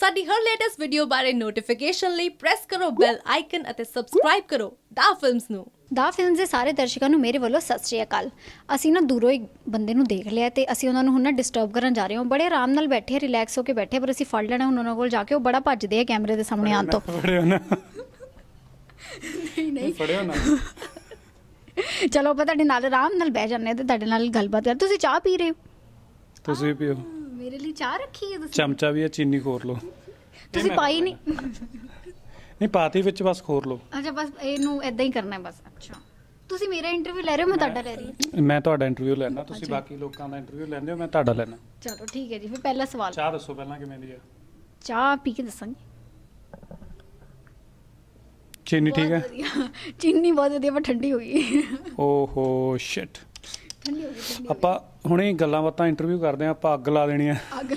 ਸਾਡੀ ਹਰ latest video ਬਾਰੇ ਨੋਟੀਫਿਕੇਸ਼ਨ ਲਈ ਪ੍ਰੈਸ ਕਰੋ ਬੈਲ ਆਈਕਨ ਅਤੇ ਸਬਸਕ੍ਰਾਈਬ ਕਰੋ ਦਾ ਫਿਲਮਸ ਨੂੰ ਦਾ ਫਿਲਮਸ ਦੇ ਸਾਰੇ ਦਰਸ਼ਕਾਂ ਨੂੰ ਮੇਰੇ ਵੱਲੋਂ ਸਤਿ ਸ਼੍ਰੀ ਅਕਾਲ ਅਸੀਂ ਨਾ ਦੂਰੋਂ ਇੱਕ ਬੰਦੇ ਨੂੰ ਦੇਖ ਲਿਆ ਤੇ ਅਸੀਂ ਉਹਨਾਂ ਨੂੰ ਹੁਣ ਨਾ ਡਿਸਟਰਬ ਕਰਨ ਜਾ ਰਹੇ ਹਾਂ ਬੜੇ ਆਰਾਮ ਨਾਲ ਬੈਠੇ ਰਿਲੈਕਸ ਹੋ ਕੇ ਬੈਠੇ ਪਰ ਅਸੀਂ ਫੜ ਲੈਣਾ ਹੁਣ ਉਹਨਾਂ ਕੋਲ ਜਾ ਕੇ ਉਹ ਬੜਾ ਭੱਜਦੇ ਆ ਕੈਮਰੇ ਦੇ ਸਾਹਮਣੇ ਆਉਣ ਤੋਂ ਫੜਿਓ ਨਾ ਨਹੀਂ ਨਹੀਂ ਫੜਿਓ ਨਾ ਚਲੋ ਆਪਾਂ ਤੁਹਾਡੇ ਨਾਲ ਆਰਾਮ ਨਾਲ ਬਹਿ ਜਾਂਦੇ ਤੇ ਤੁਹਾਡੇ ਨਾਲ ਗੱਲਬਾਤ ਕਰ ਤੁਸੀਂ ਚਾਹ ਪੀ ਰਹੇ ਹੋ ਤੁਸੀਂ ਪੀਓ ਮੇਰੇ ਲਈ ਚਾਹ ਰੱਖੀ ਹੈ ਤੁਸੀਂ ਚਮਚਾ ਵੀ ਹੈ ਚੀਨੀ ਖੋਰ ਲਓ ਤੁਸੀਂ ਪਾਈ ਨਹੀਂ ਨਹੀਂ ਪਾਤੀ ਵਿੱਚ ਬਸ ਖੋਰ ਲਓ ਅੱਛਾ ਬਸ ਇਹਨੂੰ ਐਦਾਂ ਹੀ ਕਰਨਾ ਹੈ ਬਸ ਅੱਛਾ ਤੁਸੀਂ ਮੇਰਾ ਇੰਟਰਵਿਊ ਲੈ ਰਹੇ ਹੋ ਮੈਂ ਤੁਹਾਡਾ ਲੈ ਰਹੀ ਹਾਂ ਮੈਂ ਤੁਹਾਡਾ ਇੰਟਰਵਿਊ ਲੈਣਾ ਤੁਸੀਂ ਬਾਕੀ ਲੋਕਾਂ ਦਾ ਇੰਟਰਵਿਊ ਲੈਂਦੇ ਹੋ ਮੈਂ ਤੁਹਾਡਾ ਲੈਣਾ ਚਲੋ ਠੀਕ ਹੈ ਜੀ ਫਿਰ ਪਹਿਲਾ ਸਵਾਲ ਚਾਹ ਦੱਸੋ ਪਹਿਲਾਂ ਕਿਵੇਂ ਦੀ ਹੈ ਚਾਹ ਪੀ ਕੇ ਦੱਸਾਂਗੇ ਚੀਨੀ ਠੀਕ ਹੈ ਚੀਨੀ ਬਹੁਤ ਵਧੀਆ ਪਰ ਠੰਡੀ ਹੋ ਗਈ ਓਹੋ ਸ਼ਿਟ ਆਪਾਂ ਹੁਣੇ ਗੱਲਾਂ ਬਾਤਾਂ ਇੰਟਰਵਿਊ ਕਰਦੇ ਆ ਆਪਾਂ ਅੱਗ ਲਾ ਦੇਣੀ ਆ ਅੱਗ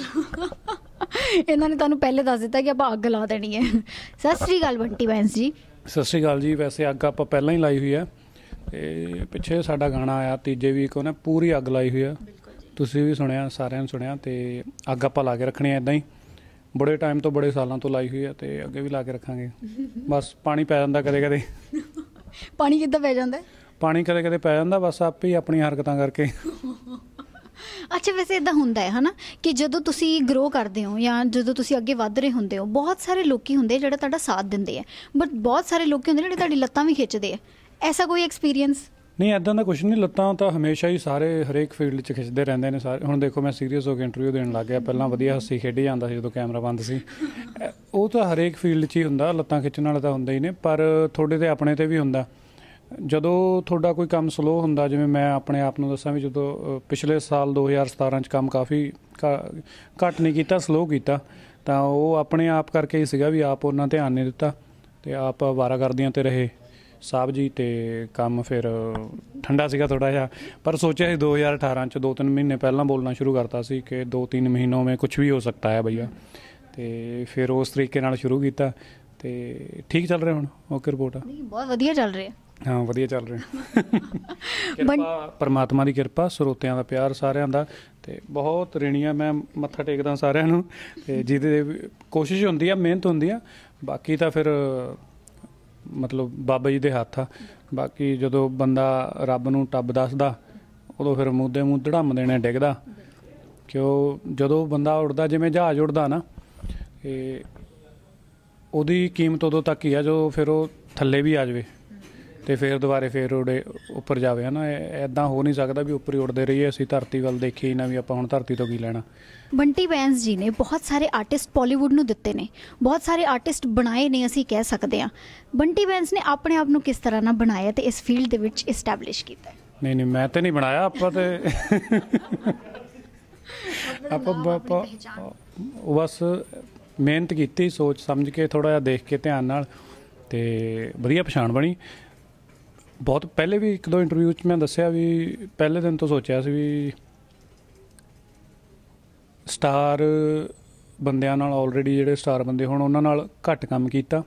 ਇਹਨਾਂ ਨੇ ਤੁਹਾਨੂੰ ਪਹਿਲੇ ਦੱਸ ਦਿੱਤਾ ਕਿ ਆਪਾਂ ਅੱਗ ਲਾ ਦੇਣੀ ਹੈ ਸਤਿ ਸ੍ਰੀ ਅਕਾਲ ਬੰਟੀ ਬੈਂਸ ਜੀ ਸਤਿ ਸ੍ਰੀ ਅਕਾਲ ਜੀ ਵੈਸੇ ਅੱਗ ਆਪਾਂ ਪਹਿਲਾਂ ਹੀ ਲਾਈ ਹੋਈ ਆ ਤੇ ਪਿੱਛੇ ਸਾਡਾ ਗਾਣਾ ਆਇਆ ਤੀਜੇ ਵੀਕ ਉਹਨੇ ਪੂਰੀ ਅੱਗ ਲਾਈ ਹੋਈ ਆ ਤੁਸੀਂ ਵੀ ਸੁਣਿਆ ਸਾਰਿਆਂ ਨੇ ਸੁਣਿਆ ਤੇ ਅੱਗ ਆਪਾਂ ਲਾ ਕੇ ਰੱਖਣੀ ਐ ਇਦਾਂ ਹੀ ਬੜੇ ਟਾਈਮ ਤੋਂ ਬੜੇ ਸਾਲਾਂ ਤੋਂ ਲਾਈ ਹੋਈ ਆ ਤੇ ਅੱਗੇ ਵੀ ਲਾ ਕੇ ਰੱਖਾਂਗੇ ਬਸ ਪਾਣੀ ਪੈ ਜਾਂਦਾ ਕਦੇ ਕਦੇ ਪਾਣੀ ਕਿੱਦਾਂ ਪੈ ਜਾਂਦਾ ਪਾਣੀ ਕਦੇ ਕਦੇ ਪੈ ਜਾਂਦਾ ਬਸ ਆਪੇ ਹੀ ਆਪਣੀ ਹਰਕਤਾਂ ਕਰਕੇ ਅੱਛਾ ਵੈਸੇ ਇਦਾਂ ਹੁੰਦਾ ਹੈ ਹਨਾ ਕਿ ਜਦੋਂ ਤੁਸੀਂ ਗਰੋ ਕਰਦੇ ਹੋ ਜਾਂ ਜਦੋਂ ਤੁਸੀਂ ਅੱਗੇ ਵੱਧ ਰਹੇ ਹੁੰਦੇ ਹੋ ਬਹੁਤ ਸਾਰੇ ਲੋਕੀ ਹੁੰਦੇ ਜਿਹੜਾ ਤੁਹਾਡਾ ਸਾਥ ਦਿੰਦੇ ਆ ਬਟ ਬਹੁਤ ਸਾਰੇ ਲੋਕੀ ਹੁੰਦੇ ਜਿਹੜੇ ਤੁਹਾਡੀ ਲੱਤਾਂ ਵੀ ਖਿੱਚਦੇ ਆ ਐਸਾ ਕੋਈ ਐਕਸਪੀਰੀਅੰਸ ਨਹੀਂ ਐਦਾਂ ਦਾ ਕੁਝ ਨਹੀਂ ਲੱਤਾਂ ਤਾਂ ਹਮੇਸ਼ਾ ਹੀ ਸਾਰੇ ਹਰੇਕ ਫੀਲਡ 'ਚ ਖਿੱਚਦੇ ਰਹਿੰਦੇ ਨੇ ਸਾਰੇ ਹੁਣ ਦੇਖੋ ਮੈਂ ਸੀਰੀਅਸ ਹੋ ਕੇ ਇੰਟਰਵਿਊ ਦੇਣ ਲੱਗ ਗਿਆ ਪਹਿਲਾਂ ਵਧੀਆ ਹੱਸੀ ਖੇਡੀ ਜਾਂਦਾ ਸੀ ਜਦੋਂ ਕੈਮਰਾ ਬੰਦ ਸੀ ਉਹ ਤਾਂ ਹਰੇਕ ਫੀਲਡ 'ਚ ਹੀ ਹੁੰਦਾ ਲੱਤਾਂ ਖਿੱਚਣ ਵਾਲਾ ਤਾਂ ਹੁੰਦਾ ਹੀ ਨੇ ਪਰ ਥੋੜੇ ਤੇ ਆਪਣੇ ਤੇ ਵੀ ਹੁੰਦਾ ਜਦੋਂ ਤੁਹਾਡਾ ਕੋਈ ਕੰਮ ਸਲੋ ਹੁੰਦਾ ਜਿਵੇਂ ਮੈਂ ਆਪਣੇ ਆਪ ਨੂੰ ਦੱਸਾਂ ਵੀ ਜਦੋਂ ਪਿਛਲੇ ਸਾਲ 2017 ਚ ਕੰਮ ਕਾਫੀ ਘੱਟ ਨਹੀਂ ਕੀਤਾ ਸਲੋ ਕੀਤਾ ਤਾਂ ਉਹ ਆਪਣੇ ਆਪ ਕਰਕੇ ਹੀ ਸੀਗਾ ਵੀ ਆਪ ਉਹਨਾਂ ਧਿਆਨ ਨਹੀਂ ਦਿੱਤਾ ਤੇ ਆਪ ਵਾਰਾ ਕਰਦਿਆਂ ਤੇ ਰਹੇ ਸਾਹਿਬ ਜੀ ਤੇ ਕੰਮ ਫਿਰ ਠੰਡਾ ਸੀਗਾ ਥੋੜਾ ਜਿਹਾ ਪਰ ਸੋਚਿਆ ਸੀ 2018 ਚ 2-3 ਮਹੀਨੇ ਪਹਿਲਾਂ ਬੋਲਣਾ ਸ਼ੁਰੂ ਕਰਤਾ ਸੀ ਕਿ 2-3 ਮਹੀਨੋਂ ਮੇ ਕੁਝ ਵੀ ਹੋ ਸਕਦਾ ਹੈ ਭਈਆ ਤੇ ਫਿਰ ਉਸ ਤਰੀਕੇ ਨਾਲ ਸ਼ੁਰੂ ਕੀਤਾ ਤੇ ਠੀਕ ਚੱਲ ਰਿਹਾ ਹੁਣ ਓਕੇ ਰਿਪੋਰਟ ਆ ਨਹੀਂ ਬਹੁਤ ਵਧੀਆ ਚੱਲ ਰਿਹਾ ਹਾਂ ਵਧੀਆ ਚੱਲ ਰਿਹਾ ਕਿਰਪਾ ਪਰਮਾਤਮਾ ਦੀ ਕਿਰਪਾ ਸਰੋਤਿਆਂ ਦਾ ਪਿਆਰ ਸਾਰਿਆਂ ਦਾ ਤੇ ਬਹੁਤ ਰੇਣੀਆਂ ਮੈਂ ਮੱਥਾ ਟੇਕਦਾ ਸਾਰਿਆਂ ਨੂੰ ਤੇ ਜਿਹਦੇ ਕੋਸ਼ਿਸ਼ ਹੁੰਦੀ ਆ ਮਿਹਨਤ ਹੁੰਦੀ ਆ ਬਾਕੀ ਤਾਂ ਫਿਰ ਮਤਲਬ ਬਾਬਾ ਜੀ ਦੇ ਹੱਥ ਆ ਬਾਕੀ ਜਦੋਂ ਬੰਦਾ ਰੱਬ ਨੂੰ ਟੱਬ ਦੱਸਦਾ ਉਦੋਂ ਫਿਰ ਮੂਦੇ ਮੂ ਧੜਮ ਦੇਣੇ ਡਿੱਗਦਾ ਕਿਉਂ ਜਦੋਂ ਬੰਦਾ ਉੜਦਾ ਜਿਵੇਂ ਜਹਾਜ਼ ਉੜਦਾ ਨਾ ਇਹ ਉਹਦੀ ਕੀਮਤ ਉਦੋਂ ਤੱਕ ਹੀ ਆ ਜੋ ਫਿਰ ਉਹ ਥੱਲੇ ਵੀ ਆ ਜਾਵੇ ਤੇ ਫੇਰ ਦੁਬਾਰੇ ਫੇਰ ਉੜੇ ਉੱਪਰ ਜਾਵੇ ਹਨਾ ਐਦਾਂ ਹੋ ਨਹੀਂ ਸਕਦਾ ਵੀ ਉੱਪਰ ਹੀ ਉੜਦੇ ਰਹੀਏ ਅਸੀਂ ਧਰਤੀ ਵੱਲ ਦੇਖੀ ਨਾ ਵੀ ਆਪਾਂ ਹੁਣ ਧਰਤੀ ਤੋਂ ਕੀ ਲੈਣਾ ਬੰਟੀ ਬੈਂਸ ਜੀ ਨੇ ਬਹੁਤ ਸਾਰੇ ਆਰਟਿਸਟ ਪੋਲੀਵੁੱਡ ਨੂੰ ਦਿੱਤੇ ਨੇ ਬਹੁਤ ਸਾਰੇ ਆਰਟਿਸਟ ਬਣਾਏ ਨੇ ਅਸੀਂ ਕਹਿ ਸਕਦੇ ਹਾਂ ਬੰਟੀ ਬੈਂਸ ਨੇ ਆਪਣੇ ਆਪ ਨੂੰ ਕਿਸ ਤਰ੍ਹਾਂ ਨਾਲ ਬਣਾਇਆ ਤੇ ਇਸ ਫੀਲਡ ਦੇ ਵਿੱਚ ਐਸਟੈਬਲਿਸ਼ ਕੀਤਾ ਨਹੀਂ ਨਹੀਂ ਮੈਂ ਤੇ ਨਹੀਂ ਬਣਾਇਆ ਆਪਾਂ ਤੇ ਆਪਾਂ ਬਸ ਮਿਹਨਤ ਕੀਤੀ ਸੋਚ ਸਮਝ ਕੇ ਥੋੜਾ ਜਿਹਾ ਦੇਖ ਕੇ ਧਿਆਨ ਨਾਲ ਤੇ ਵਧੀਆ ਪਛਾਣ ਬਣੀ ਬਹੁਤ ਪਹਿਲੇ ਵੀ ਇੱਕ ਦੋ ਇੰਟਰਵਿਊ 'ਚ ਮੈਂ ਦੱਸਿਆ ਵੀ ਪਹਿਲੇ ਦਿਨ ਤੋਂ ਸੋਚਿਆ ਸੀ ਵੀ ਸਟਾਰ ਬੰਦਿਆਂ ਨਾਲ ਆਲਰੇਡੀ ਜਿਹੜੇ ਸਟਾਰ ਬੰਦੇ ਹੁਣ ਉਹਨਾਂ ਨਾਲ ਘੱਟ ਕੰਮ ਕੀਤਾ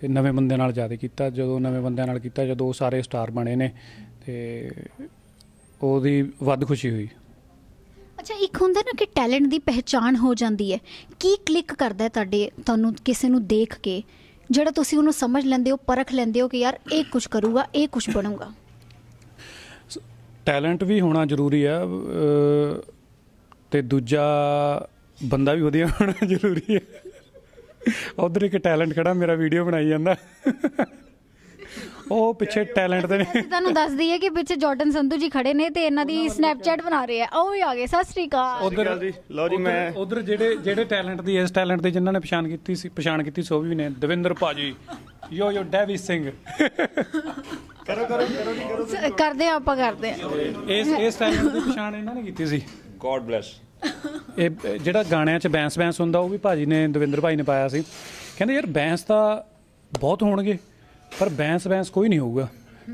ਤੇ ਨਵੇਂ ਬੰਦਿਆਂ ਨਾਲ ਜ਼ਿਆਦਾ ਕੀਤਾ ਜਦੋਂ ਨਵੇਂ ਬੰਦਿਆਂ ਨਾਲ ਕੀਤਾ ਜਦੋਂ ਸਾਰੇ ਸਟਾਰ ਬਣੇ ਨੇ ਤੇ ਉਹਦੀ ਵੱਧ ਖੁਸ਼ੀ ਹੋਈ ਅੱਛਾ ਇੱਕ ਹੁੰਦਾ ਨਾ ਕਿ ਟੈਲੈਂਟ ਦੀ ਪਹਿਚਾਣ ਹੋ ਜਾਂਦੀ ਹੈ ਕੀ ਕਲਿੱਕ ਕਰਦਾ ਹੈ ਤੁਹਾਡੇ ਤੁਹਾਨੂੰ ਕਿਸੇ ਨੂੰ ਦੇਖ ਕੇ ਜਿਹੜਾ ਤੁਸੀਂ ਉਹਨੂੰ ਸਮਝ ਲੈਂਦੇ ਹੋ ਪਰਖ ਲੈਂਦੇ ਹੋ ਕਿ ਯਾਰ ਇਹ ਕੁਝ ਕਰੂਗਾ ਇਹ ਕੁਝ ਬਣੂਗਾ ਟੈਲੈਂਟ ਵੀ ਹੋਣਾ ਜ਼ਰੂਰੀ ਹੈ ਤੇ ਦੂਜਾ ਬੰਦਾ ਵੀ ਵਧੀਆ ਹੋਣਾ ਜ਼ਰੂਰੀ ਹੈ ਉਧਰ ਇੱਕ ਟੈਲੈਂਟ ਖੜਾ ਮੇਰਾ ਵੀਡੀਓ ਬਣਾਈ ਜਾਂਦਾ ਉਹ ਪਿੱਛੇ ਟੈਲੈਂਟ ਦੇ ਨੇ ਤੁਹਾਨੂੰ ਦੱਸ ਦਈਏ ਕਿ ਪਿੱਛੇ ਜਾਰਡਨ ਸੰਧੂ ਜੀ ਖੜੇ ਨੇ ਤੇ ਇਹਨਾਂ ਦੀ ਸਨੈਪਚੈਟ ਬਣਾ ਰਹੇ ਆ ਉਹ ਵੀ ਆ ਗਏ ਸਤਿ ਸ੍ਰੀ ਅਕਾਲ ਉਧਰ ਲਓ ਜੀ ਮੈਂ ਉਧਰ ਜਿਹੜੇ ਜਿਹੜੇ ਟੈਲੈਂਟ ਦੀ ਇਸ ਟੈਲੈਂਟ ਦੇ ਜਿਨ੍ਹਾਂ ਨੇ ਪਛਾਣ ਕੀਤੀ ਸੀ ਪਛਾਣ ਕੀਤੀ ਸੋ ਵੀ ਨੇ ਦਵਿੰਦਰ ਭਾਜੀ ਯੋ ਯੋ ਡੈਵੀ ਸਿੰਘ ਕਰੋ ਕਰੋ ਕਰੋ ਕਰਦੇ ਆ ਆਪਾਂ ਕਰਦੇ ਆ ਇਸ ਇਸ ਟੈਲੈਂਟ ਦੀ ਪਛਾਣ ਇਹਨਾਂ ਨੇ ਕੀਤੀ ਸੀ ਗੋਡ ਬlesਸ ਇਹ ਜਿਹੜਾ ਗਾਣਿਆਂ 'ਚ ਬੈਂਸ ਬੈਂਸ ਹੁੰਦਾ ਉਹ ਵੀ ਭਾਜੀ ਨੇ ਦਵਿੰਦਰ ਭਾਈ ਨੇ ਪਾਇਆ ਸੀ ਕਹਿੰਦੇ ਯਾਰ ਬੈਂਸ ਤਾਂ ਬਹੁਤ ਹੋਣਗੇ ਪਰ ਬੈਂਸ ਬੈਂਸ ਕੋਈ ਨਹੀਂ ਹੋਊਗਾ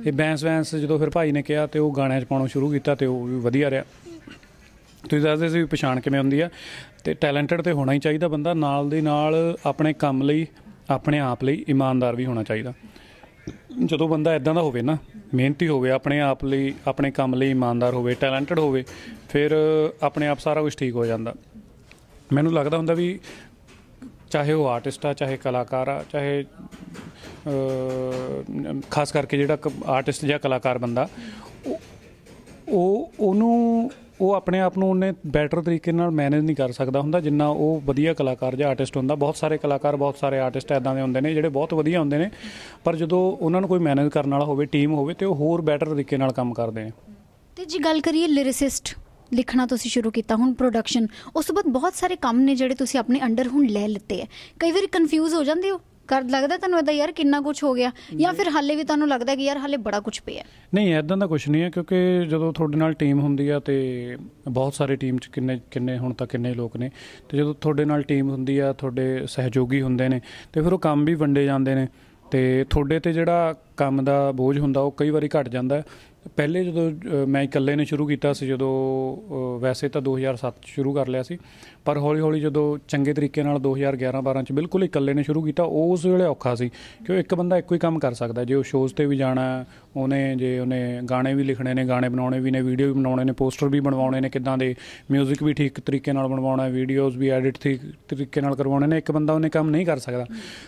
ਇਹ ਬੈਂਸ ਬੈਂਸ ਜਦੋਂ ਫਿਰ ਭਾਈ ਨੇ ਕਿਹਾ ਤੇ ਉਹ ਗਾਣਿਆਂ 'ਚ ਪਾਉਣਾ ਸ਼ੁਰੂ ਕੀਤਾ ਤੇ ਉਹ ਵੀ ਵਧੀਆ ਰਿਹਾ ਤੁਸੀਂ ਦੱਸਦੇ ਸੀ ਪਛਾਣ ਕਿਵੇਂ ਹੁੰਦੀ ਆ ਤੇ ਟੈਲੈਂਟਡ ਤੇ ਹੋਣਾ ਹੀ ਚਾਹੀਦਾ ਬੰਦਾ ਨਾਲ ਦੇ ਨਾਲ ਆਪਣੇ ਕੰਮ ਲਈ ਆਪਣੇ ਆਪ ਲਈ ਇਮਾਨਦਾਰ ਵੀ ਹੋਣਾ ਚਾਹੀਦਾ ਜਦੋਂ ਬੰਦਾ ਇਦਾਂ ਦਾ ਹੋਵੇ ਨਾ ਮਿਹਨਤੀ ਹੋਵੇ ਆਪਣੇ ਆਪ ਲਈ ਆਪਣੇ ਕੰਮ ਲਈ ਇਮਾਨਦਾਰ ਹੋਵੇ ਟੈਲੈਂਟਡ ਹੋਵੇ ਫਿਰ ਆਪਣੇ ਆਪ ਸਾਰਾ ਕੁਝ ਠੀਕ ਹੋ ਜਾਂਦਾ ਮੈਨੂੰ ਲੱਗਦਾ ਹੁੰਦਾ ਵੀ ਚਾਹੇ ਉਹ ਆਰਟਿਸਟ ਆ ਚਾਹੇ ਕਲਾਕਾਰ ਆ ਚਾਹੇ ਖਾਸ ਕਰਕੇ ਜਿਹੜਾ ਆਰਟਿਸਟ ਜਾਂ ਕਲਾਕਾਰ ਬੰਦਾ ਉਹ ਉਹਨੂੰ ਉਹ ਆਪਣੇ ਆਪ ਨੂੰ ਉਹਨੇ ਬੈਟਰ ਤਰੀਕੇ ਨਾਲ ਮੈਨੇਜ ਨਹੀਂ ਕਰ ਸਕਦਾ ਹੁੰਦਾ ਜਿੰਨਾ ਉਹ ਵਧੀਆ ਕਲਾਕਾਰ ਜਾਂ ਆਰਟਿਸਟ ਹੁੰਦਾ ਬਹੁਤ ਸਾਰੇ ਕਲਾਕਾਰ ਬਹੁਤ ਸਾਰੇ ਆਰਟਿਸਟ ਐਦਾਂ ਦੇ ਹੁੰਦੇ ਨੇ ਜਿਹੜੇ ਬਹੁਤ ਵਧੀਆ ਹੁੰਦੇ ਨੇ ਪਰ ਜਦੋਂ ਉਹਨਾਂ ਨੂੰ ਕੋਈ ਮੈਨੇਜ ਕਰਨ ਵਾਲਾ ਹੋਵੇ ਟੀਮ ਹੋਵੇ ਤੇ ਉਹ ਹੋਰ ਬੈਟਰ ਤਰੀਕੇ ਨਾਲ ਕੰਮ ਕਰਦੇ ਨੇ ਤੇ ਜੀ ਗੱਲ ਕਰੀਏ ਲਿਰਿਸਿਸਟ ਲਿਖਣਾ ਤੁਸੀਂ ਸ਼ੁਰੂ ਕੀਤਾ ਹੁਣ ਪ੍ਰੋਡਕਸ਼ਨ ਉਸ ਤੋਂ ਬਾਅਦ ਬਹੁਤ ਸਾਰੇ ਕੰਮ ਨੇ ਜਿਹੜੇ ਤੁਸੀਂ ਆਪਣੇ ਅੰਡਰ ਹੁਣ ਲੈ ਲਿੱਤੇ ਆ ਕਈ ਵਾਰ ਕਨਫਿਊਜ਼ ਹੋ ਜਾਂਦੇ ਹੋ ਕਰ ਲੱਗਦਾ ਤੁਹਾਨੂੰ ਇਹਦਾ ਯਾਰ ਕਿੰਨਾ ਕੁਝ ਹੋ ਗਿਆ ਜਾਂ ਫਿਰ ਹਾਲੇ ਵੀ ਤੁਹਾਨੂੰ ਲੱਗਦਾ ਕਿ ਯਾਰ ਹਾਲੇ ਬੜਾ ਕੁਝ ਪਿਆ ਨਹੀਂ ਐਦਾਂ ਦਾ ਕੁਝ ਨਹੀਂ ਹੈ ਕਿਉਂਕਿ ਜਦੋਂ ਤੁਹਾਡੇ ਨਾਲ ਟੀਮ ਹੁੰਦੀ ਆ ਤੇ ਬਹੁਤ ਸਾਰੇ ਟੀਮ ਚ ਕਿੰਨੇ ਕਿੰਨੇ ਹੁਣ ਤੱਕ ਕਿੰਨੇ ਲੋਕ ਨੇ ਤੇ ਜਦੋਂ ਤੁਹਾਡੇ ਨਾਲ ਟੀਮ ਹੁੰਦੀ ਆ ਤੁਹਾਡੇ ਸਹਿਯੋਗੀ ਹੁੰਦੇ ਨੇ ਤੇ ਫਿਰ ਉਹ ਕੰਮ ਵੀ ਵੰਡੇ ਜਾਂਦੇ ਨੇ ਤੇ ਤੁਹਾਡੇ ਤੇ ਜਿਹੜਾ ਕੰਮ ਦਾ ਬੋਝ ਹੁੰਦਾ ਉਹ ਕਈ ਵਾਰੀ ਘਟ ਜਾਂਦਾ ਪਹਿਲੇ ਜਦੋਂ ਮੈਂ ਇਕੱਲੇ ਨੇ ਸ਼ੁਰੂ ਕੀਤਾ ਸੀ ਜਦੋਂ ਵੈਸੇ ਤਾਂ 2007 ਚ ਸ਼ੁਰੂ ਕਰ ਲਿਆ ਸੀ ਪਰ ਹੌਲੀ ਹੌਲੀ ਜਦੋਂ ਚੰਗੇ ਤਰੀਕੇ ਨਾਲ 2011 12 ਚ ਬਿਲਕੁਲ ਇਕੱਲੇ ਨੇ ਸ਼ੁਰੂ ਕੀਤਾ ਉਸ ਵੇਲੇ ਔਖਾ ਸੀ ਕਿਉਂ ਇੱਕ ਬੰਦਾ ਇੱਕੋ ਹੀ ਕੰਮ ਕਰ ਸਕਦਾ ਜੇ ਉਹ ਸ਼ੋਜ਼ ਤੇ ਵੀ ਜਾਣਾ ਉਹਨੇ ਜੇ ਉਹਨੇ ਗਾਣੇ ਵੀ ਲਿਖਣੇ ਨੇ ਗਾਣੇ ਬਣਾਉਣੇ ਵੀ ਨੇ ਵੀਡੀਓ ਵੀ ਬਣਾਉਣੇ ਨੇ ਪੋਸਟਰ ਵੀ ਬਣਵਾਉਣੇ ਨੇ ਕਿਦਾਂ ਦੇ 뮤직 ਵੀ ਠੀਕ ਤਰੀਕੇ ਨਾਲ ਬਣਵਾਉਣਾ ਹੈ ਵੀਡੀਓਜ਼ ਵੀ ਐਡਿਟ ਠੀਕ ਤਰੀਕੇ ਨਾਲ ਕਰਵਾਉਣੇ ਨੇ ਇੱਕ ਬੰਦਾ ਉਹਨੇ ਕੰਮ ਨਹੀਂ ਕਰ ਸਕਦਾ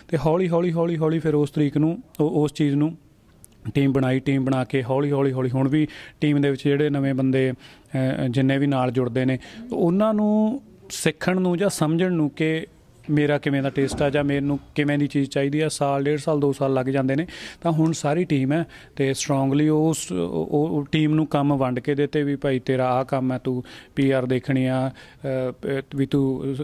ਤੇ ਹੌਲੀ ਹੌਲੀ ਹੌਲੀ ਹੌਲੀ ਫਿਰ ਉਸ ਤਰੀਕ ਨੂੰ ਉਸ ਚੀਜ਼ ਨੂੰ ਟੀਮ ਬਣਾਈ ਟੀਮ ਬਣਾ ਕੇ ਹੌਲੀ ਹੌਲੀ ਹੌਲੀ ਹੁਣ ਵੀ ਟੀਮ ਦੇ ਵਿੱਚ ਜਿਹੜੇ ਨਵੇਂ ਬੰਦੇ ਜਿੰਨੇ ਵੀ ਨਾਲ ਜੁੜਦੇ ਨੇ ਉਹਨਾਂ ਨੂੰ ਸਿੱਖਣ ਨੂੰ ਜਾਂ ਸਮਝਣ ਨੂੰ ਕਿ ਮੇਰਾ ਕਿਵੇਂ ਦਾ ਟੇਸਟ ਆ ਜਾਂ ਮੈਨੂੰ ਕਿਵੇਂ ਦੀ ਚੀਜ਼ ਚਾਹੀਦੀ ਆ ਸਾਲ ਡੇਢ ਸਾਲ 2 ਸਾਲ ਲੱਗ ਜਾਂਦੇ ਨੇ ਤਾਂ ਹੁਣ ਸਾਰੀ ਟੀਮ ਹੈ ਤੇ ਸਟਰੋਂਗਲੀ ਉਸ ਉਹ ਟੀਮ ਨੂੰ ਕੰਮ ਵੰਡ ਕੇ ਦਿੱਤੇ ਵੀ ਭਾਈ ਤੇਰਾ ਆ ਕੰਮ ਹੈ ਤੂੰ ਪੀਆਰ ਦੇਖਣੀ ਆ ਵੀ ਤੂੰ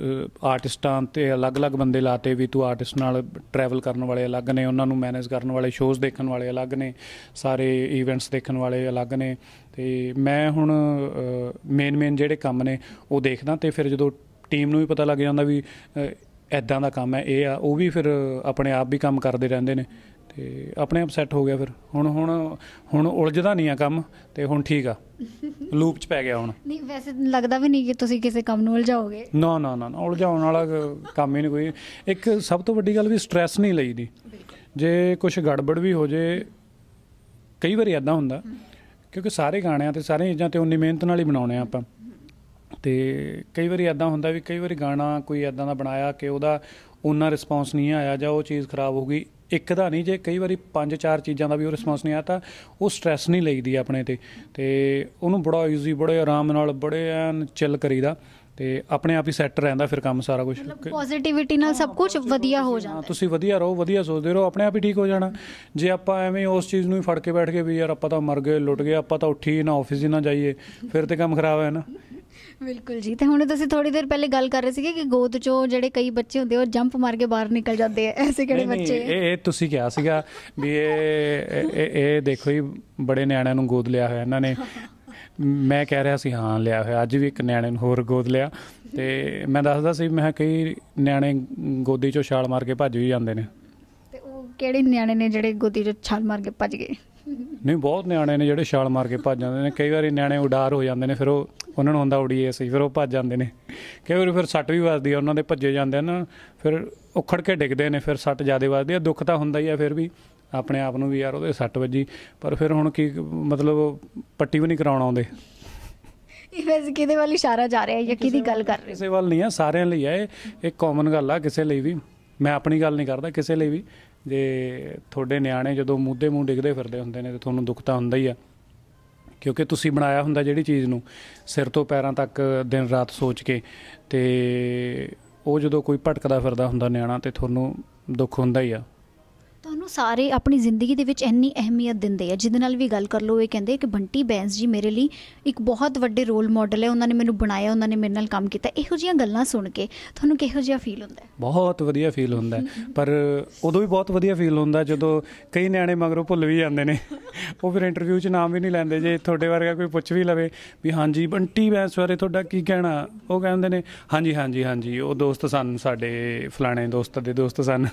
ਆਰਟਿਸਟਾਂ ਤੇ ਅਲੱਗ-ਅਲੱਗ ਬੰਦੇ ਲਾਤੇ ਵੀ ਤੂੰ ਆਰਟਿਸਟ ਨਾਲ ਟਰੈਵਲ ਕਰਨ ਵਾਲੇ ਅਲੱਗ ਨੇ ਉਹਨਾਂ ਨੂੰ ਮੈਨੇਜ ਕਰਨ ਵਾਲੇ ਸ਼ੋਜ਼ ਦੇਖਣ ਵਾਲੇ ਅਲੱਗ ਨੇ ਸਾਰੇ ਇਵੈਂਟਸ ਦੇਖਣ ਵਾਲੇ ਅਲੱਗ ਨੇ ਤੇ ਮੈਂ ਹੁਣ ਮੇਨ ਮੇਨ ਜਿਹੜੇ ਕੰਮ ਨੇ ਉਹ ਦੇਖਦਾ ਤੇ ਫਿਰ ਜਦੋਂ ਟੀਮ ਨੂੰ ਵੀ ਪਤਾ ਲੱਗ ਜਾਂਦਾ ਵੀ ਐਦਾਂ ਦਾ ਕੰਮ ਹੈ ਇਹ ਆ ਉਹ ਵੀ ਫਿਰ ਆਪਣੇ ਆਪ ਵੀ ਕੰਮ ਕਰਦੇ ਰਹਿੰਦੇ ਨੇ ਤੇ ਆਪਣੇ ਆਪ ਸੈੱਟ ਹੋ ਗਿਆ ਫਿਰ ਹੁਣ ਹੁਣ ਹੁਣ ਉਲਝਦਾ ਨਹੀਂ ਆ ਕੰਮ ਤੇ ਹੁਣ ਠੀਕ ਆ ਲੂਪ ਚ ਪੈ ਗਿਆ ਹੁਣ ਨਹੀਂ ਵੈਸੇ ਲੱਗਦਾ ਵੀ ਨਹੀਂ ਕਿ ਤੁਸੀਂ ਕਿਸੇ ਕੰਮ ਨੂੰ ਉਲਝਾਓਗੇ ਨਾ ਨਾ ਨਾ ਉਲਝਾਉਣ ਵਾਲਾ ਕੰਮ ਹੀ ਨਹੀਂ ਕੋਈ ਇੱਕ ਸਭ ਤੋਂ ਵੱਡੀ ਗੱਲ ਵੀ ਸਟ्रेस ਨਹੀਂ ਲਈਦੀ ਜੇ ਕੁਝ ਗੜਬੜ ਵੀ ਹੋ ਜੇ ਕਈ ਵਾਰੀ ਐਦਾਂ ਹੁੰਦਾ ਕਿਉਂਕਿ ਸਾਰੇ ਗਾਣਿਆਂ ਤੇ ਸਾਰੇ ਚੀਜ਼ਾਂ ਤੇ ਉਨੀ ਮਿਹਨਤ ਨਾਲ ਹੀ ਬਣਾਉਣੇ ਆ ਆਪਾਂ ਤੇ ਕਈ ਵਾਰੀ ਐਦਾਂ ਹੁੰਦਾ ਵੀ ਕਈ ਵਾਰੀ ਗਾਣਾ ਕੋਈ ਐਦਾਂ ਦਾ ਬਣਾਇਆ ਕਿ ਉਹਦਾ ਉਹਨਾਂ ਰਿਸਪੌਂਸ ਨਹੀਂ ਆਇਆ ਜਾਂ ਉਹ ਚੀਜ਼ ਖਰਾਬ ਹੋ ਗਈ ਇੱਕ ਦਾ ਨਹੀਂ ਜੇ ਕਈ ਵਾਰੀ ਪੰਜ ਚਾਰ ਚੀਜ਼ਾਂ ਦਾ ਵੀ ਉਹ ਰਿਸਪੌਂਸ ਨਹੀਂ ਆਇਆ ਤਾਂ ਉਹ ਸਟ्रेस ਨਹੀਂ ਲਈਦੀ ਆਪਣੇ ਤੇ ਤੇ ਉਹਨੂੰ ਬੜਾ ਈਜ਼ੀ ਬੜੇ ਆਰਾਮ ਨਾਲ ਬੜੇ ਐਨ ਚਿਲ ਕਰੀਦਾ ਤੇ ਆਪਣੇ ਆਪ ਹੀ ਸੈੱਟ ਰਹਿੰਦਾ ਫਿਰ ਕੰਮ ਸਾਰਾ ਕੁਝ ਮਤਲਬ ਪੋਜ਼ਿਟਿਵਿਟੀ ਨਾਲ ਸਭ ਕੁਝ ਵਧੀਆ ਹੋ ਜਾਂਦਾ ਤੁਸੀਂ ਵਧੀਆ ਰਹੋ ਵਧੀਆ ਸੋਚਦੇ ਰਹੋ ਆਪਣੇ ਆਪ ਹੀ ਠੀਕ ਹੋ ਜਾਣਾ ਜੇ ਆਪਾਂ ਐਵੇਂ ਉਸ ਚੀਜ਼ ਨੂੰ ਹੀ ਫੜ ਕੇ ਬੈਠ ਗਏ ਵੀ ਯਾਰ ਆਪਾਂ ਤਾਂ ਮਰ ਗਏ ਲੁੱਟ ਗਏ ਆਪਾਂ ਤਾਂ ਉੱਠੀ ਨਾ ਆਫਿਸ ਹੀ ਨਾ ਜਾਈਏ ਫਿਰ ਤੇ ਕੰਮ ਖਰਾਬ ਹੈ ਨਾ ਬਿਲਕੁਲ ਜੀ ਤੇ ਹੁਣ ਤੁਸੀਂ ਥੋੜੀ ਦੇਰ ਪਹਿਲੇ ਗੱਲ ਕਰ ਰਹੇ ਸੀਗੇ ਕਿ ਗੋਦ ਚੋਂ ਜਿਹੜੇ ਕਈ ਬੱਚੇ ਹੁੰਦੇ ਉਹ ਜੰਪ ਮਾਰ ਕੇ ਬਾਹਰ ਨਿਕਲ ਜਾਂਦੇ ਐ ਐਸੇ ਕਿਹੜੇ ਬੱਚੇ ਇਹ ਇਹ ਤੁਸੀਂ ਕਿਹਾ ਸੀਗਾ ਵੀ ਇਹ ਇਹ ਦੇਖੋ ਹੀ ਬੜੇ ਨਿਆਣਿਆਂ ਨੂੰ ਗੋਦ ਲਿਆ ਹੋਇਆ ਇਹਨਾਂ ਨੇ ਮੈਂ ਕਹਿ ਰਿਹਾ ਸੀ ਹਾਂ ਲਿਆ ਹੋਇਆ ਅੱਜ ਵੀ ਇੱਕ ਨਿਆਣੇ ਨੂੰ ਹੋਰ ਗੋਦ ਲਿਆ ਤੇ ਮੈਂ ਦੱਸਦਾ ਸੀ ਮੈਂ ਕਈ ਨਿਆਣੇ ਗੋਦੀ ਚੋਂ ਛਾਲ ਮਾਰ ਕੇ ਭੱਜ ਵੀ ਜਾਂਦੇ ਨੇ ਤੇ ਉਹ ਕਿਹੜੇ ਨਿਆਣੇ ਨੇ ਜਿਹੜੇ ਗੋਦੀ ਚੋਂ ਛਾਲ ਮਾਰ ਕੇ ਭੱਜ ਗਏ ਨਹੀਂ ਬਹੁਤ ਨਿਆਣੇ ਨੇ ਜਿਹੜੇ ਛਾਲ ਮਾਰ ਕੇ ਭੱਜ ਜਾਂਦੇ ਨੇ ਕਈ ਵਾਰੀ ਨਿਆਣੇ ਉਡਾਰ ਹੋ ਜਾਂਦੇ ਨੇ ਫਿਰ ਉਹ ਉਹਨਾਂ ਨੂੰ ਹੁੰਦਾ ਉੜੀਏ ਸੀ ਫਿਰ ਉਹ ਭੱਜ ਜਾਂਦੇ ਨੇ ਕਈ ਵਾਰ ਫਿਰ ਸੱਟ ਵੀ ਵੱਜਦੀ ਆ ਉਹਨਾਂ ਦੇ ਭੱਜੇ ਜਾਂਦੇ ਨੇ ਫਿਰ ਉਖੜ ਕੇ ਡਿੱਗਦੇ ਨੇ ਫਿਰ ਸੱਟ ਜ਼ਿਆਦਾ ਵੱਜਦੀ ਆ ਦੁੱਖ ਤਾਂ ਹੁੰਦਾ ਹੀ ਆ ਫਿਰ ਵੀ ਆਪਣੇ ਆਪ ਨੂੰ ਵੀ ਯਾਰ ਉਹਦੇ ਸੱਟ ਵੱਜੀ ਪਰ ਫਿਰ ਹੁਣ ਕੀ ਮਤਲਬ ਪੱਟੀ ਵੀ ਨਹੀਂ ਕਰਾਉਣ ਆਉਂਦੇ ਇਹ ਵੈਸ ਕਿਹਦੇ ਵੱਲ ਇਸ਼ਾਰਾ ਜਾ ਰਿਹਾ ਹੈ ਜਾਂ ਕਿਹਦੀ ਗੱਲ ਕਰ ਰਹੇ ਕਿਸੇ ਵੱਲ ਨਹੀਂ ਆ ਸਾਰਿਆਂ ਲਈ ਆ ਇਹ ਇੱਕ ਕਾਮਨ ਗੱਲ ਆ ਕਿਸੇ ਲਈ ਵੀ ਮੈਂ ਆਪਣੀ ਗੱਲ ਨਹੀਂ ਕਰਦਾ ਕਿਸੇ ਲਈ ਵੀ ਜੇ ਤੁਹਾਡੇ ਨਿਆਣੇ ਜਦੋਂ ਮੂਦੇ ਮੂੰਹ ਡਿੱਗਦੇ ਫਿਰਦੇ ਹੁੰਦੇ ਨੇ ਤੇ ਤੁਹਾਨੂੰ ਦੁੱਖ ਤਾਂ ਹੁੰਦਾ ਹੀ ਆ ਕਿਉਂਕਿ ਤੁਸੀਂ ਬਣਾਇਆ ਹੁੰਦਾ ਜਿਹੜੀ ਚੀਜ਼ ਨੂੰ ਸਿਰ ਤੋਂ ਪੈਰਾਂ ਤੱਕ ਦਿਨ ਰਾਤ ਸੋਚ ਕੇ ਤੇ ਉਹ ਜਦੋਂ ਕੋਈ ਭਟਕਦਾ ਫਿਰਦਾ ਹੁੰਦਾ ਨਿਆਣਾ ਤੇ ਤੁਹਾਨੂੰ ਦੁੱਖ ਹੁੰਦਾ ਹੀ ਆ ਨੂੰ ਸਾਰੇ ਆਪਣੀ ਜ਼ਿੰਦਗੀ ਦੇ ਵਿੱਚ ਇੰਨੀ ਅਹਿਮੀਅਤ ਦਿੰਦੇ ਆ ਜਿਹਦੇ ਨਾਲ ਵੀ ਗੱਲ ਕਰ ਲੋ ਇਹ ਕਹਿੰਦੇ ਕਿ ਬੰਟੀ ਬੈਂਸ ਜੀ ਮੇਰੇ ਲਈ ਇੱਕ ਬਹੁਤ ਵੱਡੇ ਰੋਲ ਮਾਡਲ ਹੈ ਉਹਨਾਂ ਨੇ ਮੈਨੂੰ ਬਣਾਇਆ ਉਹਨਾਂ ਨੇ ਮੇਰੇ ਨਾਲ ਕੰਮ ਕੀਤਾ ਇਹੋ ਜੀਆਂ ਗੱਲਾਂ ਸੁਣ ਕੇ ਤੁਹਾਨੂੰ ਕਿਹੋ ਜਿਹਾ ਫੀਲ ਹੁੰਦਾ ਬਹੁਤ ਵਧੀਆ ਫੀਲ ਹੁੰਦਾ ਪਰ ਉਦੋਂ ਵੀ ਬਹੁਤ ਵਧੀਆ ਫੀਲ ਹੁੰਦਾ ਜਦੋਂ ਕਈ ਨਿਆਣੇ ਮਗਰੋਂ ਭੁੱਲ ਵੀ ਜਾਂਦੇ ਨੇ ਉਹ ਫਿਰ ਇੰਟਰਵਿਊ 'ਚ ਨਾਮ ਵੀ ਨਹੀਂ ਲੈਂਦੇ ਜੇ ਤੁਹਾਡੇ ਵਰਗਾ ਕੋਈ ਪੁੱਛ ਵੀ ਲਵੇ ਵੀ ਹਾਂਜੀ ਬੰਟੀ ਬੈਂਸ ਬਾਰੇ ਤੁਹਾਡਾ ਕੀ ਕਹਿਣਾ ਉਹ ਕਹਿੰਦੇ ਨੇ ਹਾਂਜੀ ਹਾਂਜੀ ਹਾਂਜੀ ਉਹ ਦੋਸਤ ਸਨ ਸਾਡੇ ਫਲਾਣੇ ਦੋਸਤ ਦੇ ਦੋਸਤ ਸਨ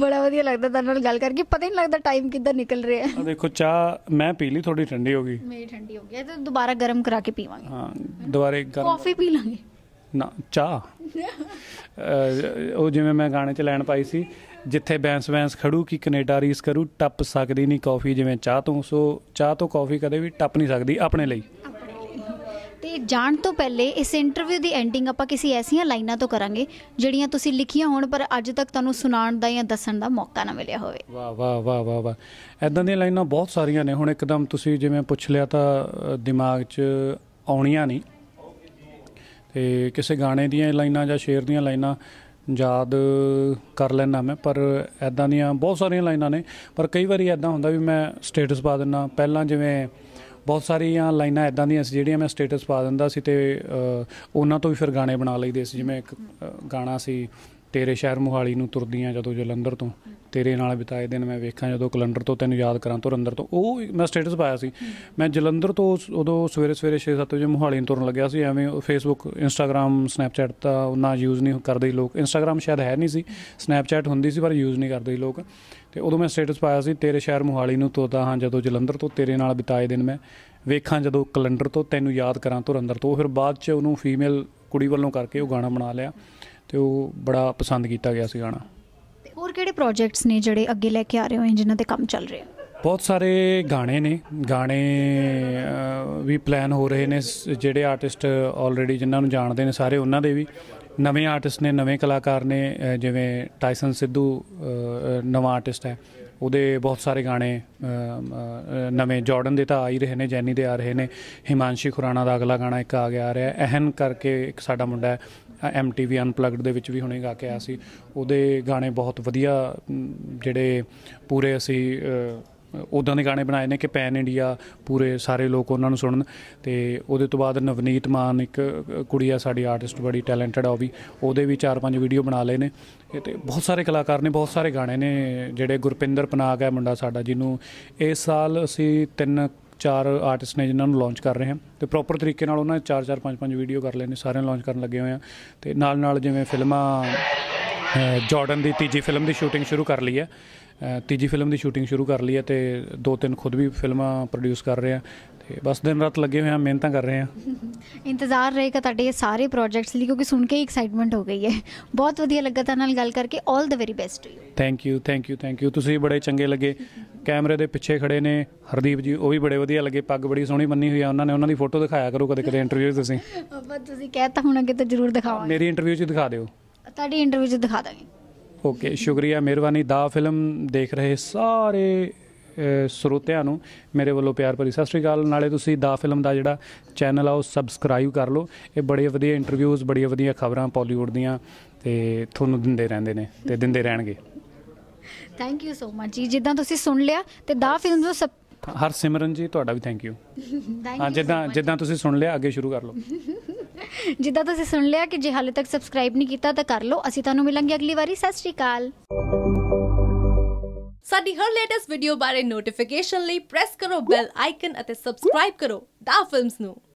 ਬੜਾ ਵਧੀਆ ਲੱਗਦਾ ਤੁਹਾਡੇ ਨਾਲ ਗੱਲ ਕਰਕੇ ਪਤਾ ਹੀ ਨਹੀਂ ਲੱਗਦਾ ਟਾਈਮ ਕਿੱਦਾਂ ਨਿਕਲ ਰਿਹਾ ਹੈ ਦੇਖੋ ਚਾਹ ਮੈਂ ਪੀ ਲਈ ਥੋੜੀ ਠੰਡੀ ਹੋ ਗਈ ਮੇਰੀ ਠੰਡੀ ਹੋ ਗਈ ਇਹ ਤੇ ਦੁਬਾਰਾ ਗਰਮ ਕਰਾ ਕੇ ਪੀਵਾਂਗੇ ਹਾਂ ਦੁਬਾਰੇ ਗਰਮ ਕਾਫੀ ਪੀ ਲਾਂਗੇ ਨਾ ਚਾਹ ਉਹ ਜਿਵੇਂ ਮੈਂ ਗਾਣੇ 'ਚ ਲੈਣ ਪਾਈ ਸੀ ਜਿੱਥੇ ਬੈਂਸ ਬੈਂਸ ਖੜੂ ਕੀ ਕੈਨੇਡਾ ਰੀਸ ਕਰੂ ਟੱਪ ਸਕਦੀ ਨਹੀਂ ਕਾਫੀ ਜਿਵੇਂ ਚਾਹ ਤੋਂ ਸੋ ਚਾਹ ਤੋਂ ਕਾਫੀ ਕਦੇ ਵੀ ਟੱਪ ਨਹੀਂ ਸਕਦੀ ਆਪਣੇ ਲਈ ਤੇ ਜਾਣ ਤੋਂ ਪਹਿਲੇ ਇਸ ਇੰਟਰਵਿਊ ਦੀ ਐਂਡਿੰਗ ਆਪਾਂ ਕਿਸੇ ਐਸੀਆਂ ਲਾਈਨਾਂ ਤੋਂ ਕਰਾਂਗੇ ਜਿਹੜੀਆਂ ਤੁਸੀਂ ਲਿਖੀਆਂ ਹੋਣ ਪਰ ਅੱਜ ਤੱਕ ਤੁਹਾਨੂੰ ਸੁਣਾਉਣ ਦਾ ਜਾਂ ਦੱਸਣ ਦਾ ਮੌਕਾ ਨਾ ਮਿਲਿਆ ਹੋਵੇ ਵਾਹ ਵਾਹ ਵਾਹ ਵਾਹ ਵਾਹ ਐਦਾਂ ਦੀਆਂ ਲਾਈਨਾਂ ਬਹੁਤ ਸਾਰੀਆਂ ਨੇ ਹੁਣ ਇੱਕਦਮ ਤੁਸੀਂ ਜਿਵੇਂ ਪੁੱਛ ਲਿਆ ਤਾਂ ਦਿਮਾਗ 'ਚ ਆਉਣੀਆਂ ਨਹੀਂ ਤੇ ਕਿਸੇ ਗਾਣੇ ਦੀਆਂ ਲਾਈਨਾਂ ਜਾਂ ਸ਼ੇਰ ਦੀਆਂ ਲਾਈਨਾਂ ਯਾਦ ਕਰ ਲੈਣਾ ਮੈਂ ਪਰ ਐਦਾਂ ਦੀਆਂ ਬਹੁਤ ਸਾਰੀਆਂ ਲਾਈਨਾਂ ਨੇ ਪਰ ਕਈ ਵਾਰੀ ਐਦਾਂ ਹੁੰਦਾ ਵੀ ਮੈਂ ਸਟੇਟਸ ਪਾ ਦਿੰਨਾ ਪਹਿਲਾਂ ਜਿਵੇਂ ਬਹੁਤ ਸਾਰੀਆਂ ਲਾਈਨਾਂ ਇਦਾਂ ਦੀਆਂ ਸੀ ਜਿਹੜੀਆਂ ਮੈਂ ਸਟੇਟਸ ਪਾ ਦਿੰਦਾ ਸੀ ਤੇ ਉਹਨਾਂ ਤੋਂ ਵੀ ਫਿਰ ਗਾਣੇ ਬਣਾ ਲਈਦੇ ਸੀ ਜਿਵੇਂ ਇੱਕ ਗਾਣਾ ਸੀ ਤੇਰੇ ਸ਼ਹਿਰ ਮੁਹਾਲੀ ਨੂੰ ਤੁਰਦੀਆਂ ਜਦੋਂ ਜਲੰਧਰ ਤੋਂ ਤੇਰੇ ਨਾਲ ਬਿਤਾਏ ਦਿਨ ਮੈਂ ਵੇਖਾਂ ਜਦੋਂ ਕੈਲੰਡਰ ਤੋਂ ਤੈਨੂੰ ਯਾਦ ਕਰਾਂ ਤੁਰੰਦਰ ਤੋਂ ਉਹ ਮੈਂ ਸਟੇਟਸ ਪਾਇਆ ਸੀ ਮੈਂ ਜਲੰਧਰ ਤੋਂ ਉਦੋਂ ਸਵੇਰੇ ਸਵੇਰੇ 6-7 ਵਜੇ ਮੁਹਾਲੀ ਨੂੰ ਤੁਰਨ ਲੱਗਿਆ ਸੀ ਐਵੇਂ ਫੇਸਬੁੱਕ ਇੰਸਟਾਗ੍ਰam ਸਨੈਪਚੈਟ ਤਾਂ ਉਹਨਾਂ ਯੂਜ਼ ਨਹੀਂ ਕਰਦੇ ਲੋਕ ਇੰਸਟਾਗ੍ਰam ਸ਼ਾਇਦ ਹੈ ਨਹੀਂ ਸੀ ਸਨੈਪਚੈਟ ਹੁੰਦੀ ਸੀ ਪਰ ਯੂਜ਼ ਨਹੀਂ ਕਰਦੇ ਲੋਕ ਤੇ ਉਦੋਂ ਮੈਂ ਸਟੇਟਸ ਪਾਇਆ ਸੀ ਤੇਰੇ ਸ਼ਹਿਰ ਮੁਹਾਲੀ ਨੂੰ ਤੋਤਾ ਹਾਂ ਜਦੋਂ ਜਲੰਧਰ ਤੋਂ ਤੇਰੇ ਨਾਲ ਬਿਤਾਏ ਦਿਨ ਮੈਂ ਵੇਖਾਂ ਜਦੋਂ ਕੈਲੰਡਰ ਤੋਂ ਤੈਨੂੰ ਯਾਦ ਕਰਾਂ ਤੁਰੰਦਰ ਤੋਂ ਫਿਰ ਬਾਅਦ 'ਚ ਉਹਨੂੰ ਫੀਮੇਲ ਕੁੜੀ ਵੱਲੋਂ ਕਰਕੇ ਉਹ ਗਾਣਾ ਬਣਾ ਲਿਆ ਤੇ ਉਹ ਬੜਾ ਪਸੰਦ ਕੀਤਾ ਗਿਆ ਸੀ ਗਾਣਾ ਤੇ ਹੋਰ ਕਿਹੜੇ ਪ੍ਰੋਜੈਕਟਸ ਨੇ ਜਿਹੜੇ ਅੱਗੇ ਲੈ ਕੇ ਆ ਰਹੇ ਹੋ ਜਿਨ੍ਹਾਂ ਤੇ ਕੰਮ ਚੱਲ ਰਿਹਾ ਬਹੁਤ ਸਾਰੇ ਗਾਣੇ ਨੇ ਗਾਣੇ ਵੀ ਪਲਾਨ ਹੋ ਰਹੇ ਨੇ ਜਿਹੜੇ ਆਰਟਿਸਟ ਆਲਰੇਡੀ ਜਿਨ੍ਹਾਂ ਨੂੰ ਜਾਣਦੇ ਨੇ ਸਾਰੇ ਉਹਨਾਂ ਦੇ ਵੀ ਨਵੇਂ ਆਰਟਿਸਟ ਨੇ ਨਵੇਂ ਕਲਾਕਾਰ ਨੇ ਜਿਵੇਂ ਟਾਈਸਨ ਸਿੱਧੂ ਨਵਾਂ ਆਰਟਿਸਟ ਹੈ ਉਹਦੇ ਬਹੁਤ ਸਾਰੇ ਗਾਣੇ ਨਵੇਂ ਜਾਰਡਨ ਦੇ ਤਾਂ ਆ ਹੀ ਰਹੇ ਨੇ ਜੈਨੀ ਦੇ ਆ ਰਹੇ ਨੇ ਹਿਮਾਂਸ਼ੀ ਖੁਰਾਣਾ ਦਾ ਅਗਲਾ ਗਾਣਾ ਇੱਕ ਆ ਗਿਆ ਆ ਰਿਹਾ ਅਹਨ ਕਰਕੇ ਇੱਕ ਸਾਡਾ ਮੁੰਡਾ ਹੈ ਐਮਟੀਵੀ ਅਨਪਲੱਗਡ ਦੇ ਵਿੱਚ ਵੀ ਹੁਣੇ ਗਾ ਕੇ ਆਇਆ ਸੀ ਉਹਦੇ ਗਾਣੇ ਬਹੁਤ ਵਧੀਆ ਜਿਹੜੇ ਪੂਰੇ ਅਸੀਂ ਉਦਾਂ ਦੇ ਗਾਣੇ ਬਣਾਏ ਨੇ ਕਿ ਪੈਨ ਇੰਡੀਆ ਪੂਰੇ ਸਾਰੇ ਲੋਕ ਉਹਨਾਂ ਨੂੰ ਸੁਣਨ ਤੇ ਉਹਦੇ ਤੋਂ ਬਾਅਦ ਨਵਨੀਤ ਮਾਨ ਇੱਕ ਕੁੜੀ ਆ ਸਾਡੀ ਆਰਟਿਸਟ ਬੜੀ ਟੈਲੈਂਟਡ ਆ ਉਹ ਵੀ ਉਹਦੇ ਵੀ 4-5 ਵੀਡੀਓ ਬਣਾ ਲਏ ਨੇ ਤੇ ਬਹੁਤ ਸਾਰੇ ਕਲਾਕਾਰ ਨੇ ਬਹੁਤ ਸਾਰੇ ਗਾਣੇ ਨੇ ਜਿਹੜੇ ਗੁਰਪਿੰਦਰ ਪਨਾਗ ਹੈ ਮੁੰਡਾ ਸਾਡਾ ਜਿਹਨੂੰ ਇਸ ਸਾਲ ਅਸੀਂ 3 ਚਾਰ ਆਰਟਿਸਟ ਨੇ ਜਿਨ੍ਹਾਂ ਨੂੰ ਲਾਂਚ ਕਰ ਰਹੇ ਹਾਂ ਤੇ ਪ੍ਰੋਪਰ ਤਰੀਕੇ ਨਾਲ ਉਹਨਾਂ ਨੇ ਚਾਰ ਚਾਰ ਪੰਜ ਪੰਜ ਵੀਡੀਓ ਕਰ ਲਏ ਨੇ ਸਾਰਿਆਂ ਲਾਂਚ ਕਰਨ ਲੱਗੇ ਹੋਏ ਆ ਤੇ ਨਾਲ ਨਾਲ ਜਿਵੇਂ ਫਿਲਮਾਂ ਜਾਰਡਨ ਦੀ ਤੀਜੀ ਫਿਲਮ ਦੀ ਸ਼ੂਟਿੰਗ ਸ਼ੁਰੂ ਕਰ ਲਈ ਹੈ ਤੀਜੀ ਫਿਲਮ ਦੀ ਸ਼ੂਟਿੰਗ ਸ਼ੁਰੂ ਕਰ ਲਈ ਹੈ ਤੇ ਦੋ ਤਿੰਨ ਖੁਦ ਵੀ ਫਿਲਮਾਂ ਪ੍ਰੋਡਿਊਸ ਕਰ ਰਹੇ ਆ ਤੇ ਬਸ ਦਿਨ ਰਾਤ ਲੱਗੇ ਹੋਏ ਆ ਮਿਹਨਤਾਂ ਕਰ ਰਹੇ ਆ ਇੰਤਜ਼ਾਰ ਰਹੇਗਾ ਤੁਹਾਡੇ ਇਹ ਸਾਰੇ ਪ੍ਰੋਜੈਕਟਸ ਲਈ ਕਿਉਂਕਿ ਸੁਣ ਕੇ ਐਕਸਾਈਟਮੈਂਟ ਹੋ ਗਈ ਹੈ ਬਹੁਤ ਵਧੀਆ ਲੱਗਾ ਤੁਹਾਡੇ ਨਾਲ ਗੱਲ ਕਰਕੇ 올 the very best to you thank you thank you thank you ਤੁਸੀਂ ਬੜੇ ਚੰਗੇ ਲੱਗੇ ਕੈਮਰੇ ਦੇ ਪਿੱਛੇ ਖੜੇ ਨੇ ਹਰਦੀਪ ਜੀ ਉਹ ਵੀ ਬੜੇ ਵਧੀਆ ਲੱਗੇ ਪੱਗ ਬੜੀ ਸੋਹਣੀ ਬੰਨੀ ਹੋਈ ਆ ਉਹਨਾਂ ਨੇ ਉਹਨਾਂ ਦੀ ਫੋਟੋ ਦਿਖਾਇਆ ਕਰੋ ਕਦੇ ਕਦੇ ਇੰਟਰਵਿਊ ਤੁਸੀਂ ਬਸ ਤੁਸੀਂ ਕਹਿਤਾ ਹੁਣ ਅੱਗੇ ਤਾਂ ਜ਼ਰੂਰ ਦਿਖਾਵਾਂਗੇ ਮੇਰੀ ਇੰਟਰਵਿਊ 'ਚ ਦਿਖਾ ਦਿਓ ਤੁਹਾਡੀ ਇੰਟਰਵਿਊ 'ਚ ਦਿਖਾ ਦਾਂਗੇ ਓਕੇ ਸ਼ੁਕਰੀਆ ਮਿਹਰਬਾਨੀ ਦਾ ਫਿਲਮ ਦੇਖ ਰਹੇ ਸਾਰੇ ਸਰੋਤਿਆਂ ਨੂੰ ਮੇਰੇ ਵੱਲੋਂ ਪਿਆਰ ਭਰੀ ਸਤਿ ਸ਼੍ਰੀ ਅਕਾਲ ਨਾਲੇ ਤੁਸੀਂ ਦਾ ਫਿਲਮ ਦਾ ਜਿਹੜਾ ਚੈਨਲ ਆ ਉਹ ਸਬਸਕ੍ਰਾਈਬ ਕਰ ਲਓ ਇਹ ਬੜੇ ਵਧੀਆ ਇੰਟਰਵਿਊਜ਼ ਬੜੀਆਂ ਵਧੀਆ ਖਬਰਾਂ ਪੋਲੀਵੁੱਡ ਦੀਆਂ ਤੇ ਤੁਹਾਨੂੰ ਦਿੰਦੇ ਰਹਿੰਦੇ ਨੇ ਤੇ ਦਿੰਦੇ ਰਹਿਣਗੇ ਥੈਂਕ ਯੂ ਸੋ ਮਚ ਜੀ ਜਿੱਦਾਂ ਤੁਸੀਂ ਸੁਣ ਲਿਆ ਤੇ ਦਾ ਫਿਲਮ ਨੂੰ ਸਭ ਹਰ ਸਿਮਰਨ ਜੀ ਤੁਹਾਡਾ ਵੀ ਥੈਂਕ ਯੂ ਹਾਂ ਜਿੱਦਾਂ ਜਿੱਦਾਂ ਤੁਸੀਂ ਸੁਣ ਲਿਆ ਅੱਗੇ ਸ਼ੁਰੂ ਕਰ ਲਓ ਜਿੱਦਾਂ ਤੁਸੀਂ ਸੁਣ ਲਿਆ ਕਿ ਜੇ ਹਾਲੇ ਤੱਕ ਸਬਸਕ੍ਰਾਈਬ ਨਹੀਂ ਕੀਤਾ ਤਾਂ ਕਰ ਲਓ ਅਸੀਂ ਤੁਹਾਨੂੰ ਮਿਲਾਂਗੇ ਅਗਲੀ ਵਾਰੀ ਸਤਿ ਸ਼੍ਰੀ ਅਕਾਲ ਸਾਡੀ ਹਰ ਲੇਟੈਸਟ ਵੀਡੀਓ ਬਾਰੇ ਨੋਟੀਫਿਕੇਸ਼ਨ ਲਈ ਪ੍ਰੈਸ ਕਰੋ ਬੈਲ ਆਈਕਨ ਅਤੇ ਸਬਸਕ੍ਰਾਈਬ ਕਰੋ ਦਾ ਫਿਲਮਸ ਨੂੰ